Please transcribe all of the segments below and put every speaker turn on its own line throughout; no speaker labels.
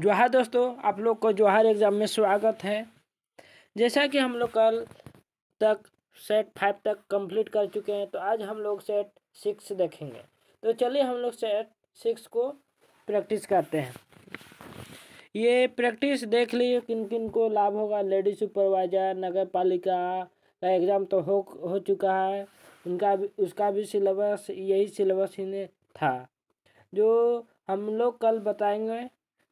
जो है दोस्तों आप लोग को जोहार एग्ज़ाम में स्वागत है जैसा कि हम लोग कल तक सेट फाइव तक कंप्लीट कर चुके हैं तो आज हम लोग सेट सिक्स देखेंगे तो चलिए हम लोग सेट सिक्स को प्रैक्टिस करते हैं ये प्रैक्टिस देख लीजिए किन किन को लाभ होगा लेडीज सुपरवाइजर नगर पालिका का एग्ज़ाम तो हो हो चुका है उनका भी उसका भी सिलेबस यही सिलेबस ही था जो हम लोग कल बताएंगे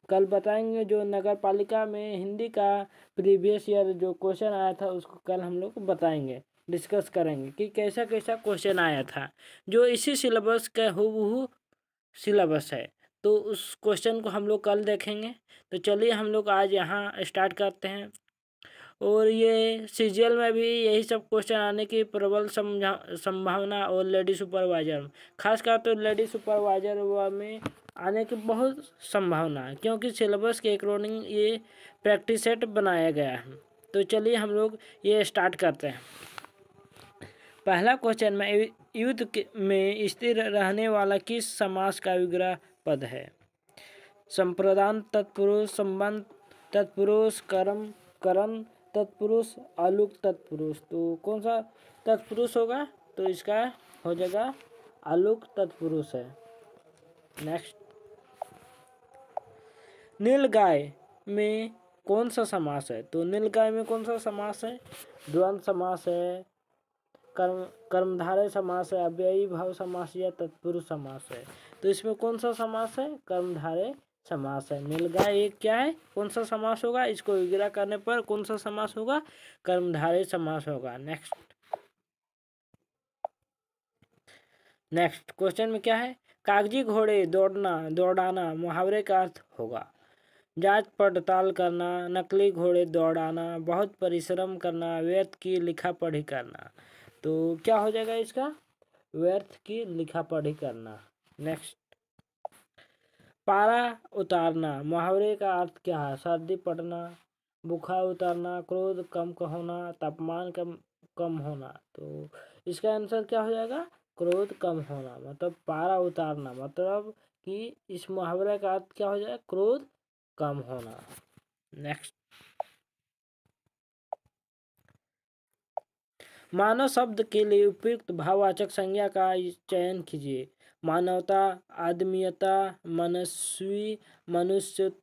कल बताएंगे जो नगर पालिका में हिंदी का प्रीवियस ईयर जो क्वेश्चन आया था उसको कल हम लोग बताएंगे डिस्कस करेंगे कि कैसा कैसा क्वेश्चन आया था जो इसी सिलेबस का हु सिलेबस है तो उस क्वेश्चन को हम लोग कल देखेंगे तो चलिए हम लोग आज यहाँ स्टार्ट करते हैं और ये सीजीएल में भी यही सब क्वेश्चन आने की प्रबल समझा संभावना और लेडी सुपरवाइजर खासकर तो लेडी सुपरवाइजर में आने की बहुत संभावना है क्योंकि सिलेबस के अकॉर्डिंग ये प्रैक्टिस सेट बनाया गया है तो चलिए हम लोग ये स्टार्ट करते हैं पहला क्वेश्चन में युद्ध में स्थिर रहने वाला किस समास का विग्रह पद है संप्रदान तत्पुरुष संबंध तत्पुरुष कर्म करण तत्पुरुष आलुक तत्पुरुष तो कौन सा तत्पुरुष होगा तो इसका हो जाएगा आलुक तत्पुरुष है नेक्स्ट नीलगाय में कौन सा समास है तो नीलगाय में कौन सा समास है द्वंद समास है कर्म कर्मधारय समास है अव्ययी भाव समास या तत्पुरुष समास है तो इसमें कौन सा समास है कर्मधारय समास है नीलगाय एक क्या है कौन सा समास होगा इसको विग्रह करने पर कौन सा समास होगा कर्मधारय समास होगा नेक्स्ट नेक्स्ट क्वेश्चन में क्या है कागजी घोड़े दौड़ना दौड़ाना मुहावरे का अर्थ होगा जांच पड़ताल करना नकली घोड़े दौड़ाना बहुत परिश्रम करना व्यर्थ की लिखा पढ़ी करना तो क्या हो जाएगा इसका व्यर्थ की लिखा पढ़ी करना नेक्स्ट पारा उतारना मुहावरे का अर्थ क्या है सर्दी पड़ना बुखार उतारना क्रोध कम होना तापमान कम कम होना तो इसका आंसर क्या हो जाएगा क्रोध कम होना मतलब पारा उतारना मतलब कि इस मुहावरे का अर्थ क्या हो जाएगा क्रोध कम होना नेक्स्ट मानव शब्द के लिए उपयुक्त भाववाचक संज्ञा का चयन कीजिए मानवता आदमीयता मनस्वी मनुष्यत्व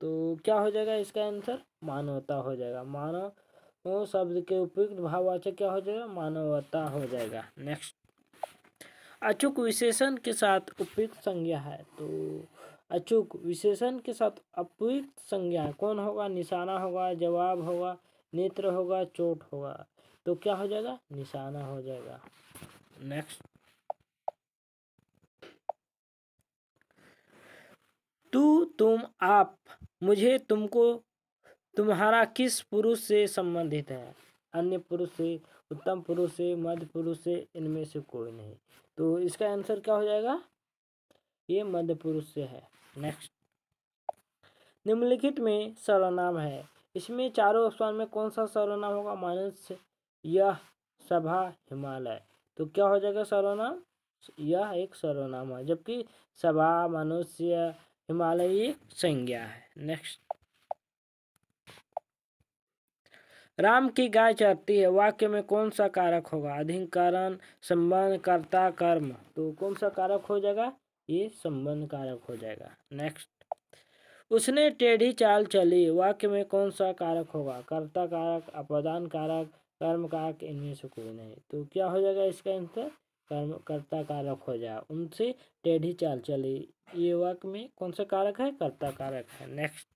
तो क्या हो जाएगा इसका आंसर मानवता हो जाएगा मानव शब्द के उपयुक्त भाववाचक क्या हो जाएगा मानवता हो जाएगा नेक्स्ट अचूक विशेषण के साथ उपयुक्त संज्ञा है तो अचूक विशेषण के साथ अपुक्त संज्ञा कौन होगा निशाना होगा जवाब होगा नेत्र होगा चोट होगा तो क्या हो जाएगा निशाना हो जाएगा नेक्स्ट तू तुम आप मुझे तुमको तुम्हारा किस पुरुष से संबंधित है अन्य पुरुष से उत्तम पुरुष से मध्य पुरुष से इनमें से कोई नहीं तो इसका आंसर क्या हो जाएगा ये मध्य पुरुष से है नेक्स्ट निम्नलिखित में सर्वनाम है इसमें चारों ऑप्शन में कौन सा सर्वनाम होगा मानस यह सभा हिमालय तो क्या हो जाएगा सर्वनाम यह एक सर्वनाम है जबकि सभा मनुष्य हिमालय एक संज्ञा है नेक्स्ट राम की गाय चढ़ती है वाक्य में कौन सा कारक होगा अधिकारण संबंध कर्ता कर्म तो कौन सा कारक हो जाएगा ये संबंध कारक हो जाएगा नेक्स्ट उसने टेढ़ी चाल चली वाक्य में कौन सा कारक होगा कर्ता कारक अपदान कारक कर्म कारक इनमें से कोई नहीं तो क्या हो जाएगा इसका आंसर कर्म कर्ता कारक हो जाएगा उनसे टेढ़ी चाल चली ये वाक्य में कौन सा कारक है कर्ता कारक है नेक्स्ट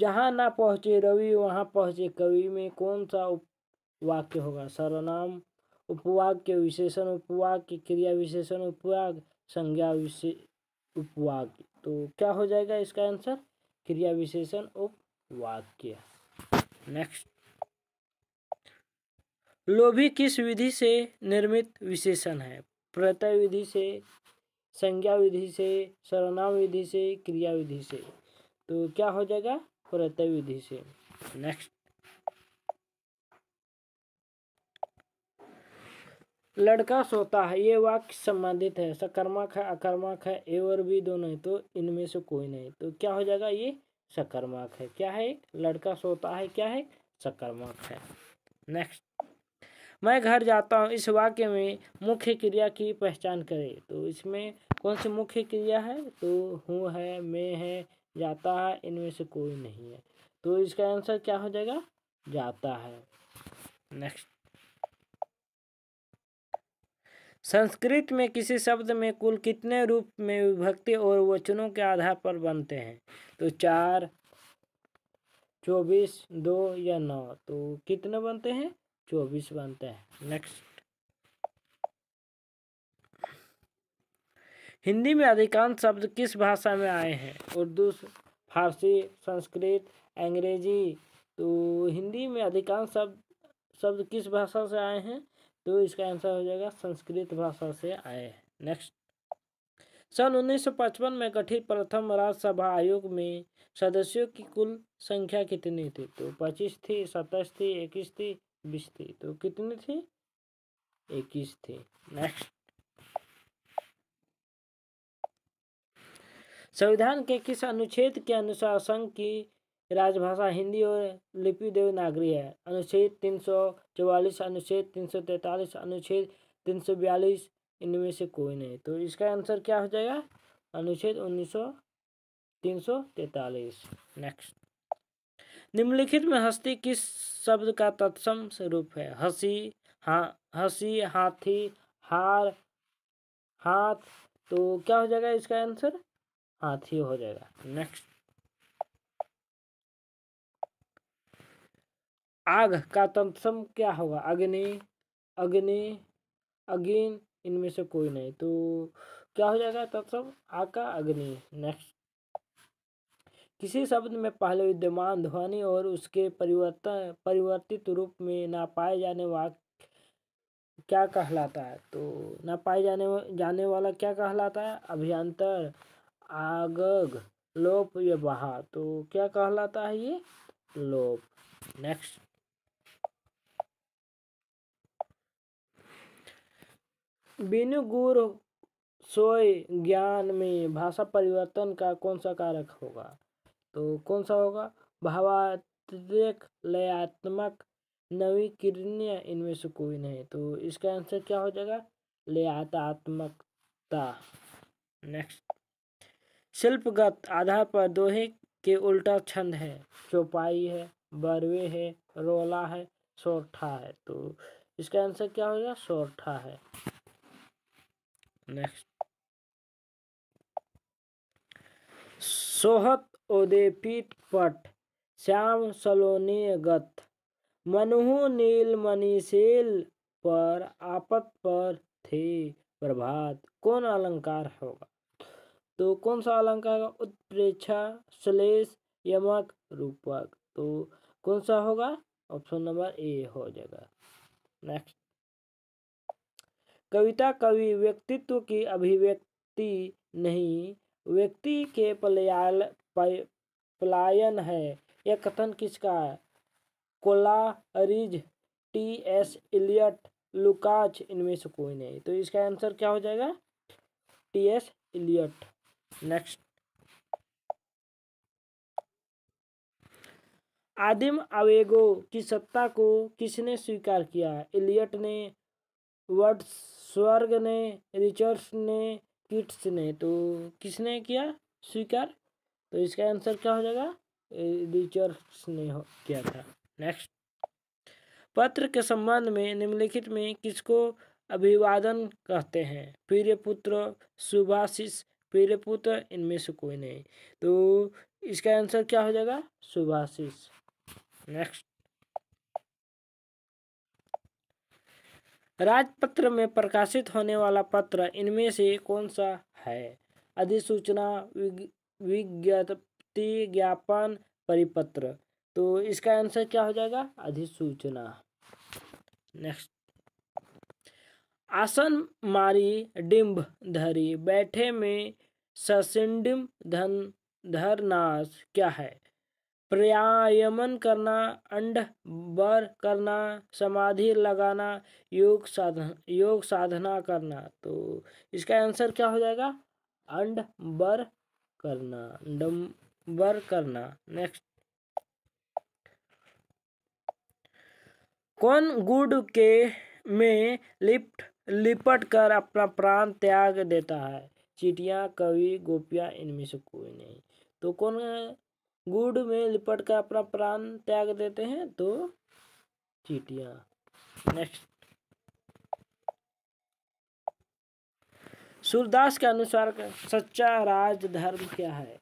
जहाँ ना पहुँचे रवि वहाँ पहुँचे कवि में कौन सा वाक्य होगा सर्वनाम उपवाक के विशेषण उपवाक की क्रिया विशेषण उपवाक संज्ञा विशेष उपवाक तो क्या हो जाएगा इसका आंसर क्रिया विशेषण उपवाक्य नेक्स्ट लोभी किस विधि से निर्मित विशेषण है प्रत्यय विधि से संज्ञा विधि से सर्वनाम विधि से क्रिया विधि से तो क्या हो जाएगा प्रत्यय विधि से नेक्स्ट लड़का सोता है ये वाक्य संबंधित है सकर्मक है अकर्मक है ए और बी दोनों है तो इनमें से कोई नहीं तो क्या हो जाएगा ये सकर्मक है क्या है लड़का सोता है क्या है सकर्मक है नेक्स्ट मैं घर जाता हूँ इस वाक्य में मुख्य क्रिया की पहचान करें तो इसमें कौन सी मुख्य क्रिया है तो हूँ है मैं है जाता है इनमें से कोई नहीं है तो इसका आंसर क्या हो जाएगा जाता है नेक्स्ट संस्कृत में किसी शब्द में कुल कितने रूप में विभक्ति और वचनों के आधार पर बनते हैं तो चार चौबीस दो या नौ तो कितने बनते हैं चौबीस बनते हैं नेक्स्ट हिंदी में अधिकांश शब्द किस भाषा में आए हैं उर्दू फारसी संस्कृत अंग्रेजी तो हिंदी में अधिकांश शब्द शब्द किस भाषा से आए हैं तो इसका आंसर हो जाएगा संस्कृत भाषा से आए नेक्स्ट सन 1955 में गठित प्रथम राज्यसभा आयोग में सदस्यों की कुल संख्या कितनी थी तो 25 थी सत्ताईस थी इक्कीस थी बीस थी तो कितनी थी इक्कीस थी नेक्स्ट संविधान के किस अनुच्छेद के अनुसार संघ की राजभाषा हिंदी और लिपि देवनागरी है अनुच्छेद तीन सौ चौवालीस अनुच्छेद तीन सौ तैंतालीस अनुच्छेद तीन सौ बयालीस इनमें से कोई नहीं तो इसका आंसर क्या हो जाएगा अनुच्छेद उन्नीस सौ तीन सौ तैंतालीस नेक्स्ट निम्नलिखित में हस्ती किस शब्द का तत्सम रूप है हसी हा हसी हाथी हार हाथ तो क्या हो जाएगा इसका आंसर हाथी हो जाएगा नेक्स्ट आग का तत्सम क्या होगा अग्नि अग्नि अग्न इनमें से कोई नहीं तो क्या हो जाएगा तत्सम आग का अग्नि नेक्स्ट किसी शब्द में पहले विद्यमान ध्वनि और उसके परिवर्तन परिवर्तित रूप में ना पाए जाने वाक्य क्या कहलाता है तो ना पाए जाने जाने वाला क्या कहलाता है अभियंतर आगग लोप व्यवहार बहा तो क्या कहलाता है ये लोप नेक्स्ट बिनु गुर सोय ज्ञान में भाषा परिवर्तन का कौन सा कारक होगा तो कौन सा होगा भावात्मक लयात्मक नवीकरणीय इनमें से कोई नहीं तो इसका आंसर क्या हो जाएगा लयातात्मकता नेक्स्ट शिल्पगत आधार पर दोहे के उल्टा छंद है चौपाई है बरवे है रोला है सोरठा है तो इसका आंसर क्या होगा सोरठा है नेक्स्ट सोहत उदेपीठ पट श्याम सलोनी गत मनुहु नील मनीषेल पर आपत पर थे प्रभात कौन अलंकार होगा तो कौन सा अलंकार होगा उत्प्रेक्षा श्लेष यमक रूपक तो कौन सा होगा ऑप्शन नंबर ए हो जाएगा नेक्स्ट कविता कवि व्यक्तित्व की अभिव्यक्ति नहीं व्यक्ति के पलयाल पलायन है यह कथन किसका है Coleridge T S Eliot Lukacs इनमें से कोई नहीं तो इसका आंसर क्या हो जाएगा टी एस इलियट नेक्स्ट आदिम आवेगो की सत्ता को किसने स्वीकार किया इलियट ने वर्ड्स स्वर्ग ने रिचर्ड्स ने किट्स ने तो किसने किया स्वीकार तो इसका आंसर क्या हो जाएगा रिचर्ड्स ने किया था नेक्स्ट पत्र के संबंध में निम्नलिखित में किसको अभिवादन कहते हैं प्रिय पुत्र सुभाषिस प्रिय पुत्र इनमें से कोई नहीं तो इसका आंसर क्या हो जाएगा सुभाषिस नेक्स्ट राजपत्र में प्रकाशित होने वाला पत्र इनमें से कौन सा है अधिसूचना विज्ञप्ति ज्ञापन परिपत्र तो इसका आंसर क्या हो जाएगा अधिसूचना नेक्स्ट आसन मारी डिम्ब धरी बैठे में ससिंडिम धन धरनाश क्या है प्राणायाम करना अंड बर करना समाधि लगाना योग साधन योग साधना करना तो इसका आंसर क्या हो जाएगा अंड बर करना बर करना नेक्स्ट कौन गुड के में लिपट लिपट कर अपना प्राण त्याग देता है चीटियाँ कवि गोपियाँ इनमें से कोई नहीं तो कौन गुड़ में लिपट कर अपना प्राण त्याग देते हैं तो चीटियाँ नेक्स्ट सूरदास के अनुसार सच्चा राज धर्म क्या है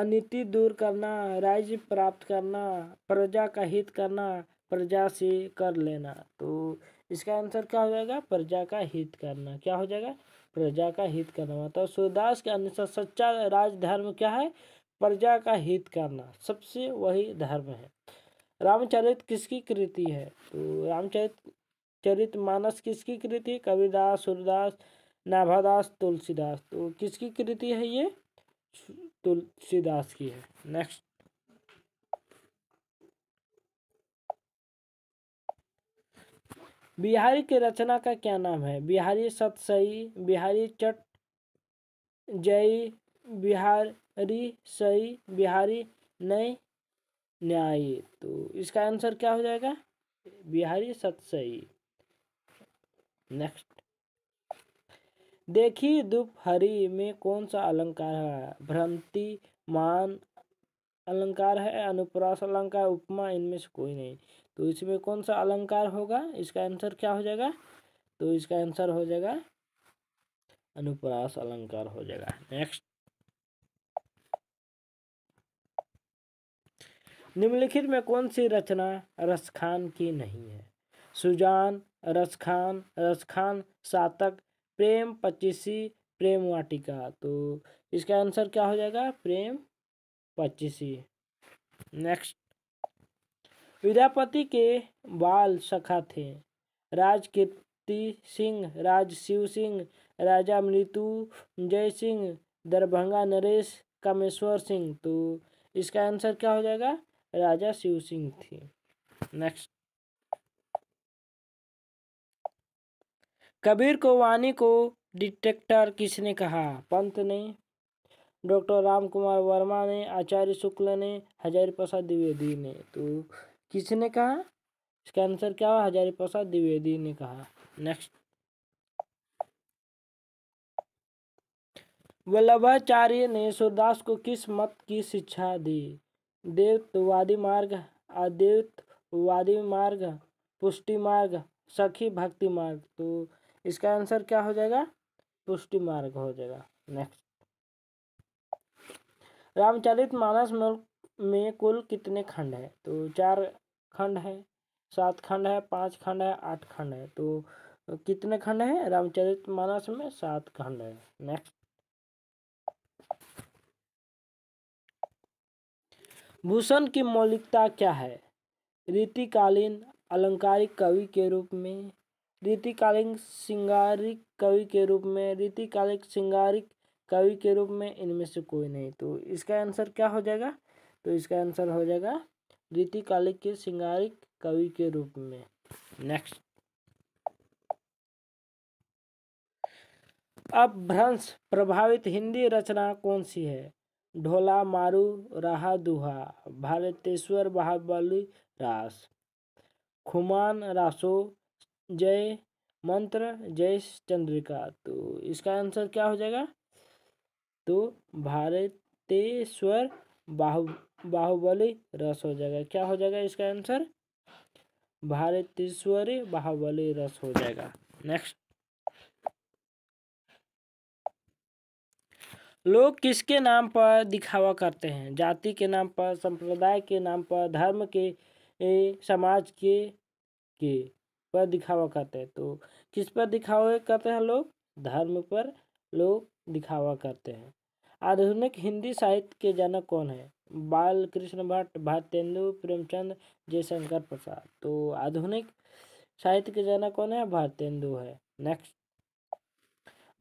अनिति दूर करना राज्य प्राप्त करना प्रजा का हित करना प्रजा से कर लेना तो इसका आंसर क्या हो जाएगा प्रजा का हित करना क्या हो जाएगा प्रजा का हित करना मतलब सूरदास के अनुसार सच्चा राजधर्म क्या है प्रजा का हित करना सबसे वही धर्म है रामचरित किसकी कृति है तो रामचरित चरित मानस किसकी कृति कबीरदास सूरदास नाभादास तुलसीदास तो किसकी कृति है ये तुलसीदास की है नेक्स्ट बिहारी की रचना का क्या नाम है बिहारी सतसई बिहारी चट जय बिहारी सही बिहारी नहीं न्याय तो इसका आंसर क्या हो जाएगा बिहारी सही नेक्स्ट देखी दुपहरी में कौन सा अलंकार है भ्रांति मान अलंकार है अनुप्रास अलंकार उपमा इनमें से कोई नहीं तो इसमें कौन सा अलंकार होगा इसका आंसर क्या हो जाएगा तो इसका आंसर हो जाएगा अनुप्रास अलंकार हो जाएगा नेक्स्ट निम्नलिखित में कौन सी रचना रसखान की नहीं है सुजान रसखान रसखान सातक प्रेम पच्चीसी प्रेम वाटिका तो इसका आंसर क्या हो जाएगा प्रेम पच्चीसी नेक्स्ट विद्यापति के बाल सखा थे कीर्ति सिंह राज शिव सिंह राजा मृत्युंजय सिंह दरभंगा नरेश कामेश्वर सिंह तो इसका आंसर क्या हो जाएगा राजा शिव सिंह थी नेक्स्ट कबीर को वाणी को डिटेक्टर किसने कहा पंत ने डॉक्टर राम कुमार वर्मा ने आचार्य शुक्ल ने हजारी प्रसाद द्विवेदी ने तो किसने कहा इसका आंसर क्या हुआ हजारी प्रसाद द्विवेदी ने कहा नेक्स्ट वल्लभाचार्य ने सूरदास को किस मत की शिक्षा दी द्वैतवादी मार्ग अद्वैतवादी मार्ग पुष्टि मार्ग सखी भक्ति मार्ग तो इसका आंसर क्या हो जाएगा पुष्टि मार्ग हो जाएगा नेक्स्ट रामचरित मानस में कुल कितने खंड है तो चार खंड है सात खंड है पांच खंड है आठ खंड है तो कितने खंड है रामचरित मानस में सात खंड है नेक्स्ट भूषण की मौलिकता क्या है रीतिकालीन अलंकारिक कवि के रूप में रीतिकालीन श्रृंगारिक कवि के रूप में रीतिकालिक श्रृंगारिक कवि के रूप में इनमें से कोई नहीं तो इसका आंसर क्या हो जाएगा तो इसका आंसर हो जाएगा रीतिकालिक के सिंगारिक कवि के रूप में नेक्स्ट अब भ्रंश प्रभावित हिंदी रचना कौन सी है ढोला मारू रहा दुहा भारतेश्वर बाहुबली रास खुमान रासो जय मंत्र जय चंद्रिका तो इसका आंसर क्या हो जाएगा तो भारतेश्वर बाहु बाहुबली रस हो जाएगा क्या हो जाएगा इसका आंसर भारतेश्वरी बाहुबली रस हो जाएगा नेक्स्ट लोग किसके नाम पर दिखावा करते हैं जाति के नाम पर संप्रदाय के नाम पर धर्म के ए, समाज के के पर दिखावा करते हैं तो किस पर दिखावा करते हैं लोग धर्म पर लोग दिखावा करते हैं आधुनिक हिंदी साहित्य के जनक कौन है बाल कृष्ण भट्ट भारतेंदु प्रेमचंद जयशंकर प्रसाद तो आधुनिक साहित्य के जनक कौन है भारतेंदु है नेक्स्ट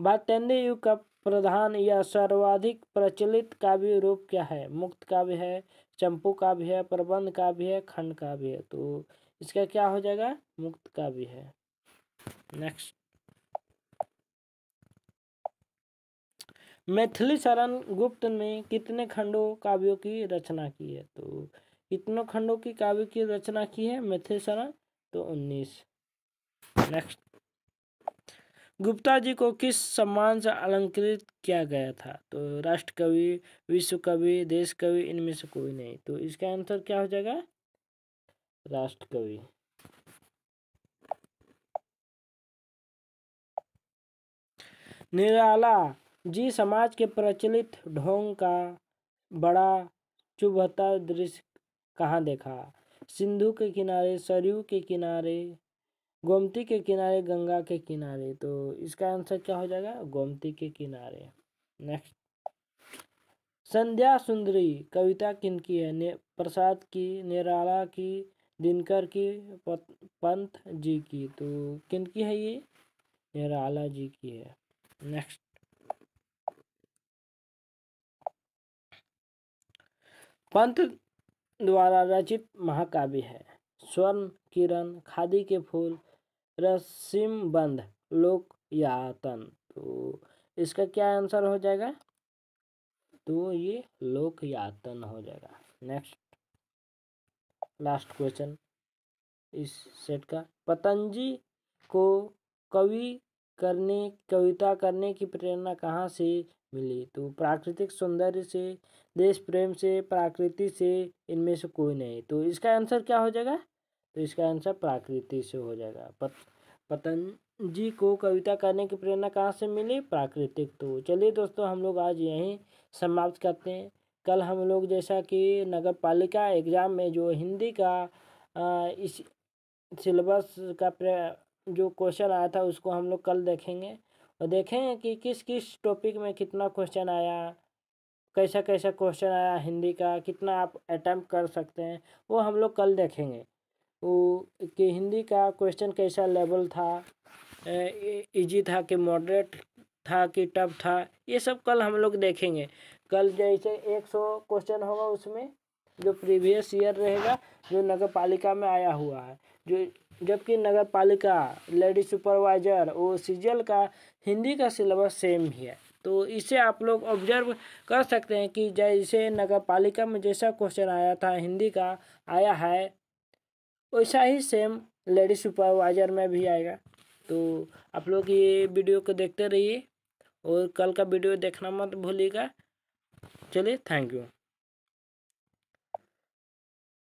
बारटेंडे युग का प्रधान या सर्वाधिक प्रचलित काव्य रूप क्या है मुक्त काव्य है चंपू काव्य है प्रबंध काव्य है खंड काव्य है तो इसका क्या हो जाएगा मुक्त काव्य है नेक्स्ट मैथिली शरण गुप्त ने कितने खंडों काव्यों की रचना की है तो कितनों खंडों की काव्य की रचना की है मैथिली शरण तो उन्नीस नेक्स्ट गुप्ता जी को किस सम्मान से अलंकृत किया गया था तो राष्ट्र कवि विश्व कवि देश कवि इनमें से कोई नहीं तो इसका आंसर क्या हो जाएगा राष्ट्र कवि निराला जी समाज के प्रचलित ढोंग का बड़ा चुभता दृश्य कहाँ देखा सिंधु के किनारे सरयू के किनारे गोमती के किनारे गंगा के किनारे तो इसका आंसर क्या हो जाएगा गोमती के किनारे नेक्स्ट संध्या सुंदरी कविता किन की है ने प्रसाद की निराला की दिनकर की पंथ जी की तो किन की है ये निराला जी की है नेक्स्ट पंथ द्वारा रचित महाकाव्य है स्वर्ण किरण खादी के फूल रसिम बंद लोक यातन तो इसका क्या आंसर हो जाएगा तो ये लोक यातन हो जाएगा नेक्स्ट लास्ट क्वेश्चन इस सेट का पतंजी को कवि करने कविता करने की प्रेरणा कहाँ से मिली तो प्राकृतिक सौंदर्य से देश प्रेम से प्राकृति से इनमें से कोई नहीं तो इसका आंसर क्या हो जाएगा तो इसका आंसर प्राकृति से हो जाएगा पत, पतंजी को कविता करने की प्रेरणा कहाँ से मिली प्राकृतिक तो चलिए दोस्तों हम लोग आज यहीं समाप्त करते हैं कल हम लोग जैसा कि नगर पालिका एग्ज़ाम में जो हिंदी का आ, इस सिलेबस का जो क्वेश्चन आया था उसको हम लोग कल देखेंगे और देखेंगे कि किस किस टॉपिक में कितना क्वेश्चन आया कैसा कैसा क्वेश्चन आया हिंदी का कितना आप अटैम्प्ट कर सकते हैं वो हम लोग कल देखेंगे वो कि हिंदी का क्वेश्चन कैसा लेवल था इजी था कि मॉडरेट था कि टफ था ये सब कल हम लोग देखेंगे कल जैसे एक सौ क्वेश्चन होगा उसमें जो प्रीवियस ईयर रहेगा जो नगर पालिका में आया हुआ है जो जबकि नगर पालिका लेडी सुपरवाइजर वो सीजल का हिंदी का सिलेबस सेम ही है तो इसे आप लोग ऑब्जर्व कर सकते हैं कि जैसे नगर पालिका में जैसा क्वेश्चन आया था हिंदी का आया है वैसा ही सेम लेडी सुपरवाइजर में भी आएगा तो आप लोग ये वीडियो को देखते रहिए और कल का वीडियो देखना मत भूलिएगा चलिए थैंक यू